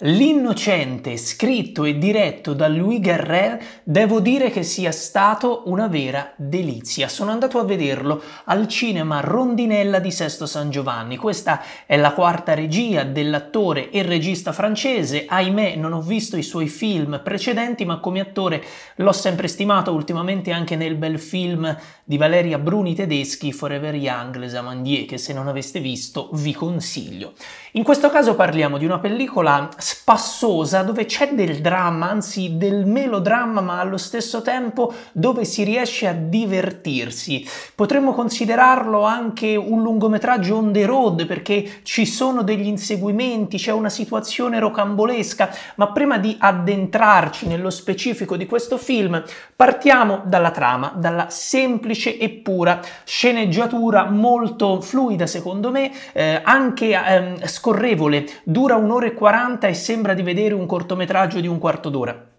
L'innocente, scritto e diretto da Louis Garrel, devo dire che sia stato una vera delizia. Sono andato a vederlo al cinema Rondinella di Sesto San Giovanni. Questa è la quarta regia dell'attore e regista francese. Ahimè, non ho visto i suoi film precedenti, ma come attore l'ho sempre stimato, ultimamente anche nel bel film di Valeria Bruni tedeschi Forever Young, Les Amandier, che se non aveste visto vi consiglio. In questo caso parliamo di una pellicola spassosa dove c'è del dramma, anzi del melodramma, ma allo stesso tempo dove si riesce a divertirsi. Potremmo considerarlo anche un lungometraggio on the road perché ci sono degli inseguimenti, c'è una situazione rocambolesca, ma prima di addentrarci nello specifico di questo film, partiamo dalla trama, dalla semplice e pura sceneggiatura molto fluida secondo me, eh, anche ehm, scorrevole, dura un'ora e 40 e sembra di vedere un cortometraggio di un quarto d'ora.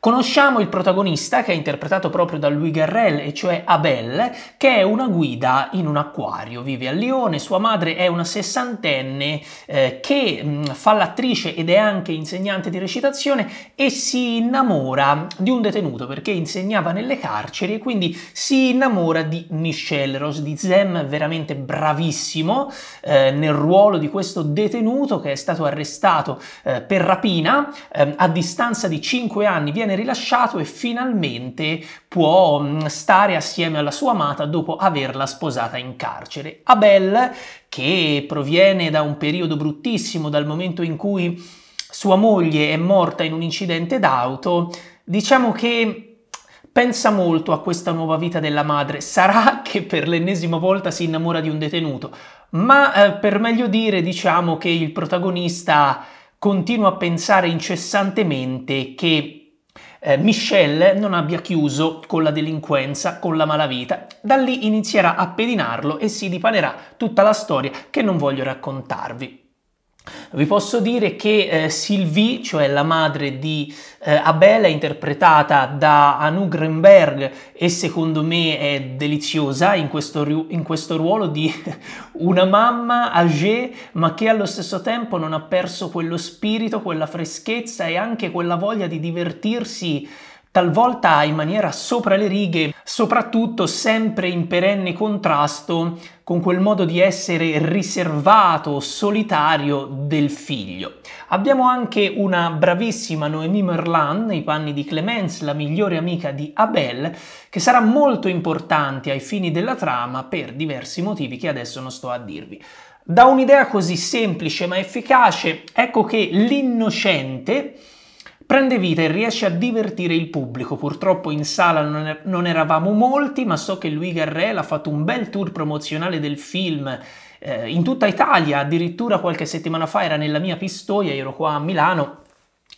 Conosciamo il protagonista che è interpretato proprio da Louis Garrel, e cioè Abel, che è una guida in un acquario, vive a Lione, sua madre è una sessantenne eh, che mh, fa l'attrice ed è anche insegnante di recitazione e si innamora di un detenuto perché insegnava nelle carceri e quindi si innamora di Michel Rose di Zem, veramente bravissimo eh, nel ruolo di questo detenuto che è stato arrestato eh, per rapina, ehm, a distanza di 5 anni viene viene rilasciato e finalmente può mm, stare assieme alla sua amata dopo averla sposata in carcere. Abel, che proviene da un periodo bruttissimo, dal momento in cui sua moglie è morta in un incidente d'auto, diciamo che pensa molto a questa nuova vita della madre. Sarà che per l'ennesima volta si innamora di un detenuto, ma eh, per meglio dire diciamo che il protagonista continua a pensare incessantemente che eh, Michel non abbia chiuso con la delinquenza, con la malavita. Da lì inizierà a pedinarlo e si dipanerà tutta la storia che non voglio raccontarvi. Vi posso dire che eh, Sylvie, cioè la madre di eh, Abel, è interpretata da Anu Grenberg, e secondo me è deliziosa in questo, in questo ruolo di una mamma âgée, ma che allo stesso tempo non ha perso quello spirito, quella freschezza e anche quella voglia di divertirsi talvolta in maniera sopra le righe, soprattutto sempre in perenne contrasto con quel modo di essere riservato, solitario del figlio. Abbiamo anche una bravissima Noemi Merlan nei panni di Clemence, la migliore amica di Abel, che sarà molto importante ai fini della trama per diversi motivi che adesso non sto a dirvi. Da un'idea così semplice ma efficace, ecco che l'innocente prende vita e riesce a divertire il pubblico. Purtroppo in sala non, er- non eravamo molti, ma so che Luigi Garrel ha fatto un bel tour promozionale del film eh, in tutta Italia, addirittura qualche settimana fa era nella mia Pistoia, ero qua a Milano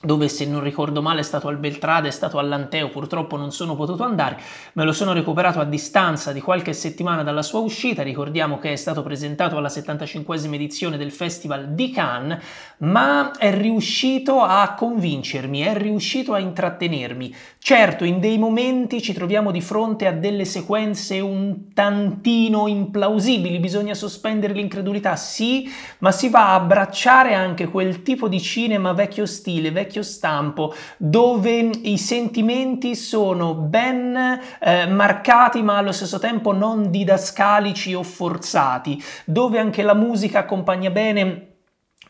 dove se non ricordo male è stato al Beltrade, è stato all'Anteo, purtroppo non sono potuto andare, me lo sono recuperato a distanza di qualche settimana dalla sua uscita, ricordiamo che è stato presentato alla 75esima edizione del Festival di Cannes, ma è riuscito a convincermi, è riuscito a intrattenermi. Certo, in dei momenti ci troviamo di fronte a delle sequenze un tantino implausibili, bisogna sospendere l'incredulità, sì, ma si va a abbracciare anche quel tipo di cinema vecchio stile, vecchio stampo dove i sentimenti sono ben eh, marcati ma allo stesso tempo non didascalici o forzati, dove anche la musica accompagna bene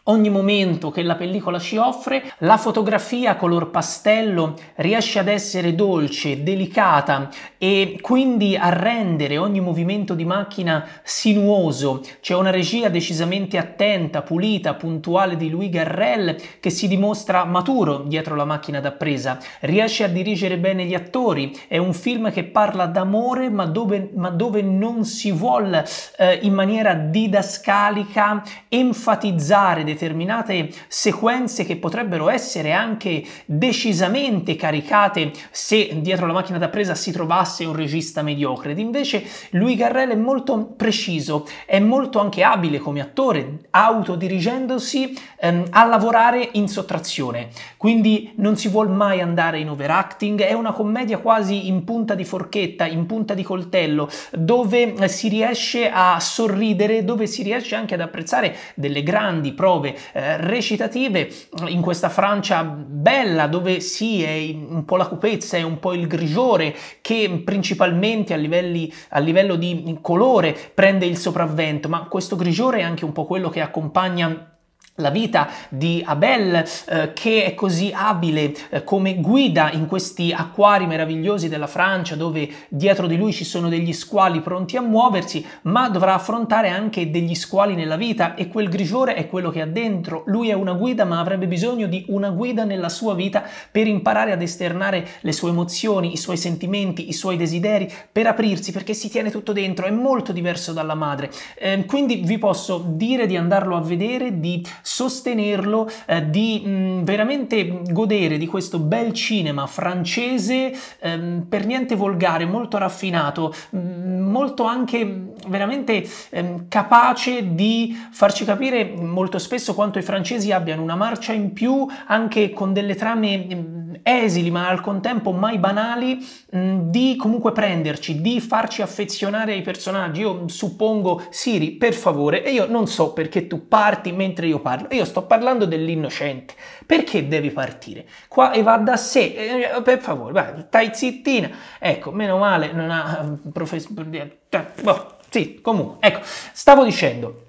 Ogni momento che la pellicola ci offre, la fotografia color pastello riesce ad essere dolce, delicata e quindi a rendere ogni movimento di macchina sinuoso. C'è una regia decisamente attenta, pulita, puntuale di Louis Garrel che si dimostra maturo dietro la macchina da presa. Riesce a dirigere bene gli attori. È un film che parla d'amore ma dove, ma dove non si vuole eh, in maniera didascalica enfatizzare determinate sequenze che potrebbero essere anche decisamente caricate se dietro la macchina da presa si trovasse un regista mediocre. Ed invece lui Garrel è molto preciso, è molto anche abile come attore, autodirigendosi ehm, a lavorare in sottrazione. Quindi non si vuole mai andare in overacting, è una commedia quasi in punta di forchetta, in punta di coltello, dove si riesce a sorridere, dove si riesce anche ad apprezzare delle grandi prove prove eh, recitative mm, in questa Francia bella dove sì è un po' la cupezza, è un po' il grigiore che principalmente a, livelli, a livello di colore prende il sopravvento, ma questo grigiore è anche un po' quello che accompagna la vita di Abel eh, che è così abile eh, come guida in questi acquari meravigliosi della Francia dove dietro di lui ci sono degli squali pronti a muoversi, ma dovrà affrontare anche degli squali nella vita e quel grigiore è quello che ha dentro. Lui è una guida ma avrebbe bisogno di una guida nella sua vita per imparare ad esternare le sue emozioni, i suoi sentimenti, i suoi desideri, per aprirsi perché si tiene tutto dentro, è molto diverso dalla madre. Eh, quindi vi posso dire di andarlo a vedere, di sostenerlo, eh, di mh, mm, veramente godere di questo bel cinema francese ehm, per niente volgare, molto raffinato, mh, mm, molto anche mm, veramente ehm, capace di farci capire molto spesso quanto i francesi abbiano una marcia in più anche con delle trame esili ma al contempo mai banali mm, di comunque prenderci, di farci affezionare ai personaggi. Io suppongo Siri, per favore, e io non so perché tu parti mentre io parlo. Io sto parlando dell'innocente. Perché devi partire? Qua e va da sé. Eh, eh, per favore, vai, stai zittina. Ecco, meno male non ha eh, professore boh, sì, comunque, ecco, stavo dicendo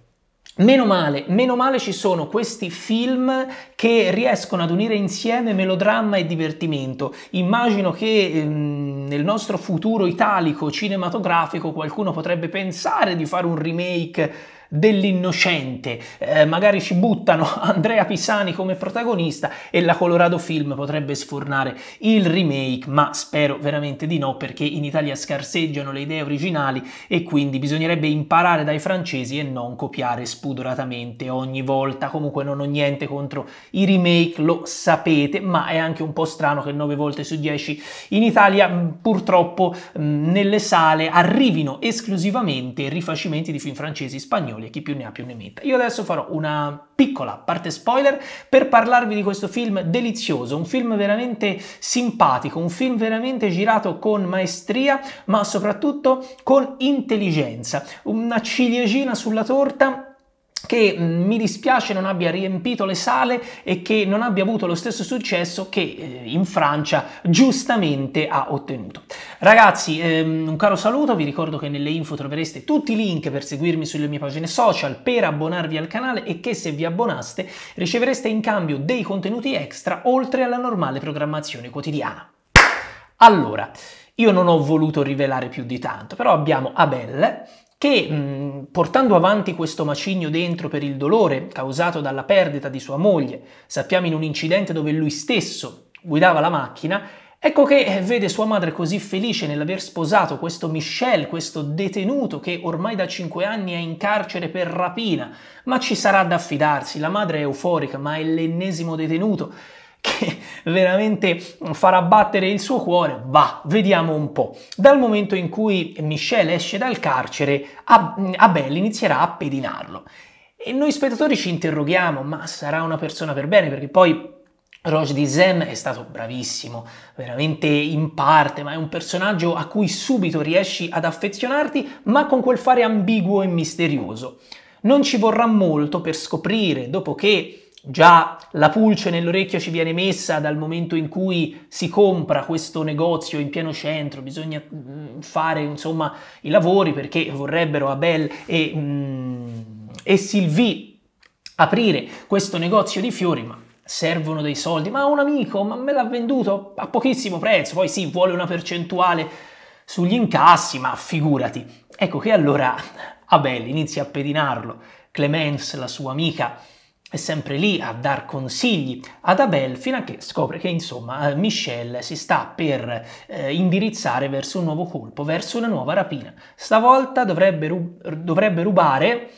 Meno male, meno male ci sono questi film che riescono ad unire insieme melodramma e divertimento. Immagino che ehm, nel nostro futuro italico cinematografico qualcuno potrebbe pensare di fare un remake dell'innocente. Eh, magari ci buttano Andrea Pisani come protagonista e la Colorado Film potrebbe sfornare il remake, ma spero veramente di no perché in Italia scarseggiano le idee originali e quindi bisognerebbe imparare dai francesi e non copiare spudoratamente ogni volta. Comunque non ho niente contro i remake, lo sapete, ma è anche un po' strano che 9 volte su 10 in Italia mm, purtroppo mm, nelle sale arrivino esclusivamente rifacimenti di film francesi, spagnoli probabile, chi più ne ha più ne metta. Io adesso farò una piccola parte spoiler per parlarvi di questo film delizioso, un film veramente simpatico, un film veramente girato con maestria, ma soprattutto con intelligenza, una ciliegina sulla torta che mm, mi dispiace non abbia riempito le sale e che non abbia avuto lo stesso successo che eh, in Francia giustamente ha ottenuto. Ragazzi, ehm, un caro saluto, vi ricordo che nelle info trovereste tutti i link per seguirmi sulle mie pagine social, per abbonarvi al canale e che se vi abbonaste ricevereste in cambio dei contenuti extra oltre alla normale programmazione quotidiana. Allora, io non ho voluto rivelare più di tanto, però abbiamo Abel che mh, portando avanti questo macigno dentro per il dolore causato dalla perdita di sua moglie, sappiamo in un incidente dove lui stesso guidava la macchina, ecco che eh, vede sua madre così felice nell'aver sposato questo Michel, questo detenuto che ormai da 5 anni è in carcere per rapina, ma ci sarà da affidarsi, la madre è euforica ma è l'ennesimo detenuto che veramente farà battere il suo cuore? Va, vediamo un po'. Dal momento in cui Michel esce dal carcere, Abel inizierà a pedinarlo. E noi spettatori ci interroghiamo, ma sarà una persona per bene? Perché poi Roger Zen è stato bravissimo, veramente in parte, ma è un personaggio a cui subito riesci ad affezionarti, ma con quel fare ambiguo e misterioso. Non ci vorrà molto per scoprire, dopo che Già la pulce nell'orecchio ci viene messa dal momento in cui si compra questo negozio in pieno centro, bisogna mm, fare insomma i lavori perché vorrebbero Abel e, mm, e Sylvie aprire questo negozio di fiori, ma servono dei soldi, ma un amico ma me l'ha venduto a pochissimo prezzo, poi sì, vuole una percentuale sugli incassi, ma figurati. Ecco che allora Abel inizia a pedinarlo, Clemence, la sua amica, è sempre lì a dar consigli ad Abel fino a che scopre che insomma eh, Michelle si sta per eh, indirizzare verso un nuovo colpo, verso una nuova rapina. Stavolta dovrebbe, rub- dovrebbe rubare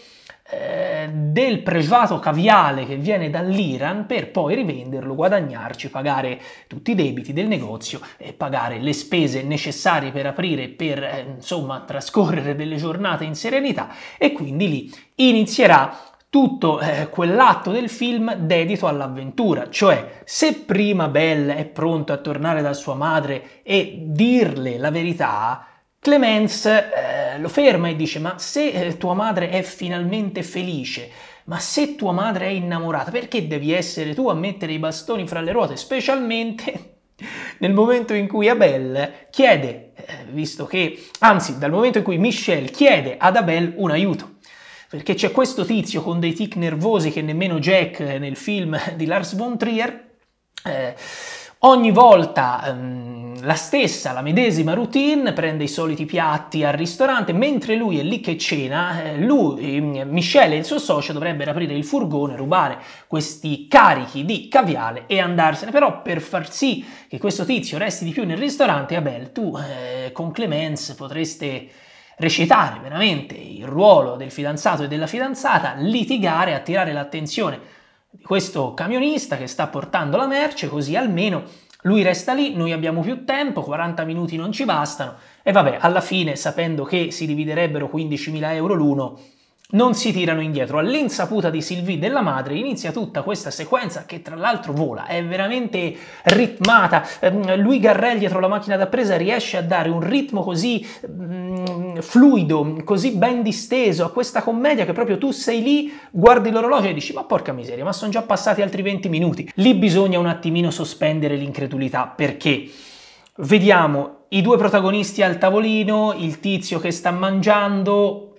eh, del pregiato caviale che viene dall'Iran per poi rivenderlo, guadagnarci, pagare tutti i debiti del negozio e pagare le spese necessarie per aprire, per eh, insomma trascorrere delle giornate in serenità e quindi lì inizierà tutto eh, quell'atto del film dedito all'avventura, cioè se prima Belle è pronto a tornare da sua madre e dirle la verità, Clemence eh, lo ferma e dice ma se eh, tua madre è finalmente felice, ma se tua madre è innamorata, perché devi essere tu a mettere i bastoni fra le ruote, specialmente nel momento in cui Abel chiede, eh, visto che, anzi dal momento in cui Michelle chiede ad Abel un aiuto perché c'è questo tizio con dei tic nervosi che nemmeno Jack eh, nel film di Lars von Trier, eh, ogni volta ehm, la stessa, la medesima routine, prende i soliti piatti al ristorante, mentre lui è lì che cena, eh, lui, eh, Michele e il suo socio dovrebbero aprire il furgone, rubare questi carichi di caviale e andarsene, però per far sì che questo tizio resti di più nel ristorante, Abel, tu eh, con Clemence potreste recitare veramente il ruolo del fidanzato e della fidanzata, litigare, attirare l'attenzione di questo camionista che sta portando la merce, così almeno lui resta lì, noi abbiamo più tempo, 40 minuti non ci bastano e vabbè, alla fine sapendo che si dividerebbero 15.000 euro l'uno, non si tirano indietro. All'insaputa di Sylvie della madre inizia tutta questa sequenza che tra l'altro vola, è veramente ritmata. Ehm, lui Garrel dietro la macchina da presa riesce a dare un ritmo così mm, fluido, così ben disteso a questa commedia che proprio tu sei lì, guardi l'orologio e dici ma porca miseria, ma sono già passati altri 20 minuti. Lì bisogna un attimino sospendere l'incredulità perché vediamo i due protagonisti al tavolino, il tizio che sta mangiando,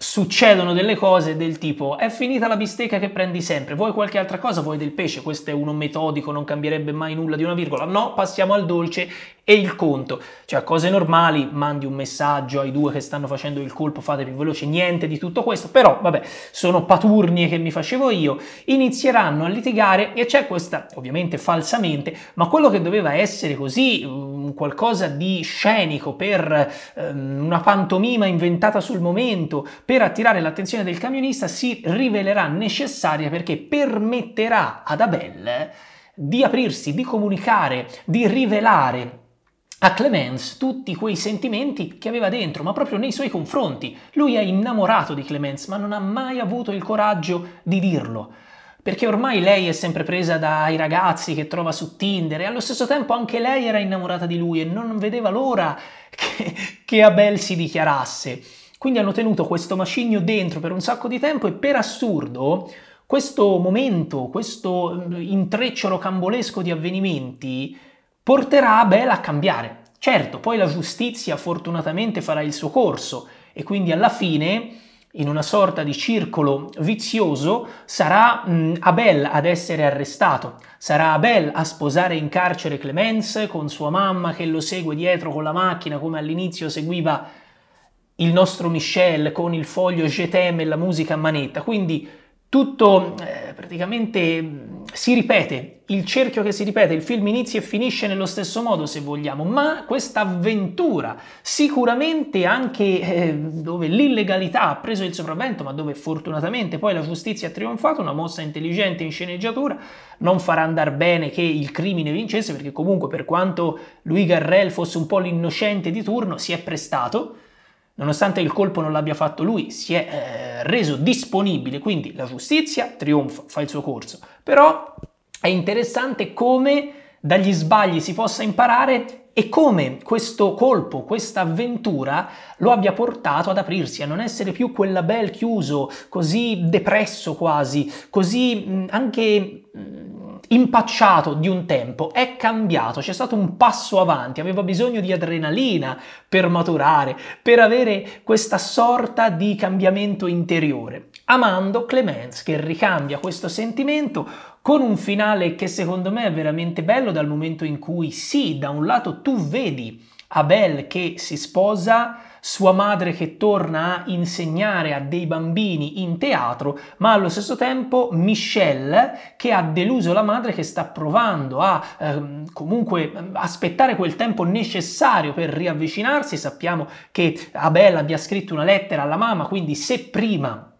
succedono delle cose del tipo è finita la bistecca che prendi sempre, vuoi qualche altra cosa, vuoi del pesce, questo è uno metodico, non cambierebbe mai nulla di una virgola, no, passiamo al dolce e il conto. Cioè cose normali, mandi un messaggio ai due che stanno facendo il colpo, fate più veloce, niente di tutto questo, però vabbè, sono paturnie che mi facevo io, inizieranno a litigare e c'è questa, ovviamente falsamente, ma quello che doveva essere così, mm, qualcosa di scenico per um, una pantomima inventata sul momento, per attirare l'attenzione del camionista, si rivelerà necessaria perché permetterà ad Abel di aprirsi, di comunicare, di rivelare a Clemence tutti quei sentimenti che aveva dentro, ma proprio nei suoi confronti. Lui è innamorato di Clemence, ma non ha mai avuto il coraggio di dirlo. Perché ormai lei è sempre presa dai ragazzi che trova su Tinder e allo stesso tempo anche lei era innamorata di lui e non vedeva l'ora che, che Abel si dichiarasse. Quindi hanno tenuto questo macigno dentro per un sacco di tempo e per assurdo questo momento, questo intreccio rocambolesco di avvenimenti porterà Abel a cambiare. Certo, poi la giustizia fortunatamente farà il suo corso e quindi alla fine, in una sorta di circolo vizioso, sarà mh, Abel ad essere arrestato, sarà Abel a sposare in carcere Clemence con sua mamma che lo segue dietro con la macchina come all'inizio seguiva il nostro Michel con il foglio Getem e la musica a manetta. Quindi tutto eh, praticamente si ripete, il cerchio che si ripete, il film inizia e finisce nello stesso modo se vogliamo, ma questa avventura sicuramente anche eh, dove l'illegalità ha preso il sopravvento, ma dove fortunatamente poi la giustizia ha trionfato, una mossa intelligente in sceneggiatura, non farà andare bene che il crimine vincesse perché comunque per quanto Louis Garrel fosse un po' l'innocente di turno si è prestato Nonostante il colpo non l'abbia fatto lui, si è eh, reso disponibile, quindi la giustizia trionfa, fa il suo corso. Però è interessante come dagli sbagli si possa imparare e come questo colpo, questa avventura lo abbia portato ad aprirsi, a non essere più quella bel chiuso, così depresso quasi, così anche impacciato di un tempo, è cambiato, c'è stato un passo avanti, aveva bisogno di adrenalina per maturare, per avere questa sorta di cambiamento interiore. Amando Clemens che ricambia questo sentimento con un finale che secondo me è veramente bello dal momento in cui sì, da un lato tu vedi Abel che si sposa sua madre che torna a insegnare a dei bambini in teatro, ma allo stesso tempo Michelle che ha deluso la madre che sta provando a ehm, comunque ehm, aspettare quel tempo necessario per riavvicinarsi. Sappiamo che Abel abbia scritto una lettera alla mamma, quindi se prima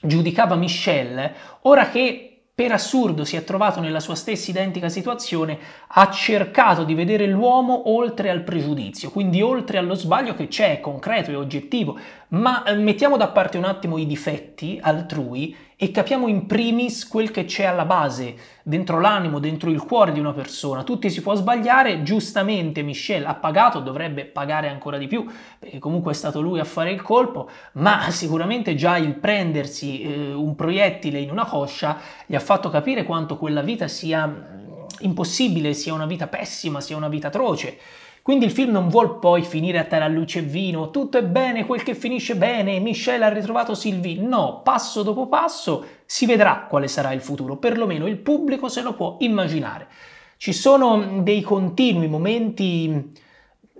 giudicava Michelle, ora che per assurdo si è trovato nella sua stessa identica situazione, ha cercato di vedere l'uomo oltre al pregiudizio, quindi oltre allo sbaglio che c'è, è concreto e oggettivo, ma eh, mettiamo da parte un attimo i difetti altrui e capiamo in primis quel che c'è alla base, dentro l'animo, dentro il cuore di una persona. Tutti si può sbagliare, giustamente Michel ha pagato, dovrebbe pagare ancora di più, perché comunque è stato lui a fare il colpo, ma sicuramente già il prendersi eh, un proiettile in una coscia gli ha fatto capire quanto quella vita sia mm, impossibile, sia una vita pessima, sia una vita atroce. Quindi il film non vuol poi finire a taralluce e vino, tutto è bene quel che finisce bene, Michelle ha ritrovato Sylvie. No, passo dopo passo si vedrà quale sarà il futuro, perlomeno il pubblico se lo può immaginare. Ci sono dei continui momenti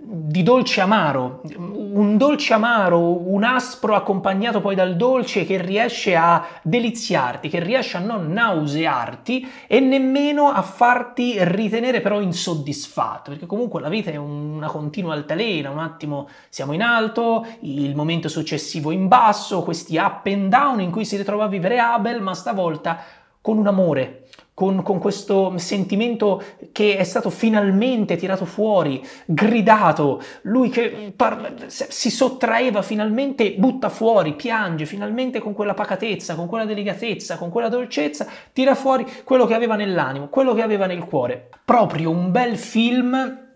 di dolce amaro, un dolce amaro, un aspro accompagnato poi dal dolce che riesce a deliziarti, che riesce a non nausearti e nemmeno a farti ritenere però insoddisfatto, perché comunque la vita è una continua altalena, un attimo siamo in alto, il momento successivo in basso, questi up and down in cui si ritrova a vivere Abel, ma stavolta con un amore con, con, questo sentimento che è stato finalmente tirato fuori, gridato, lui che parla, si sottraeva finalmente, butta fuori, piange, finalmente con quella pacatezza, con quella delicatezza, con quella dolcezza, tira fuori quello che aveva nell'animo, quello che aveva nel cuore. Proprio un bel film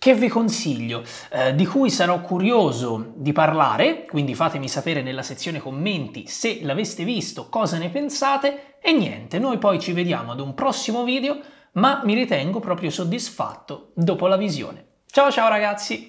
che vi consiglio, eh, di cui sarò curioso di parlare, quindi fatemi sapere nella sezione commenti se l'aveste visto, cosa ne pensate e niente, noi poi ci vediamo ad un prossimo video, ma mi ritengo proprio soddisfatto dopo la visione. Ciao ciao ragazzi!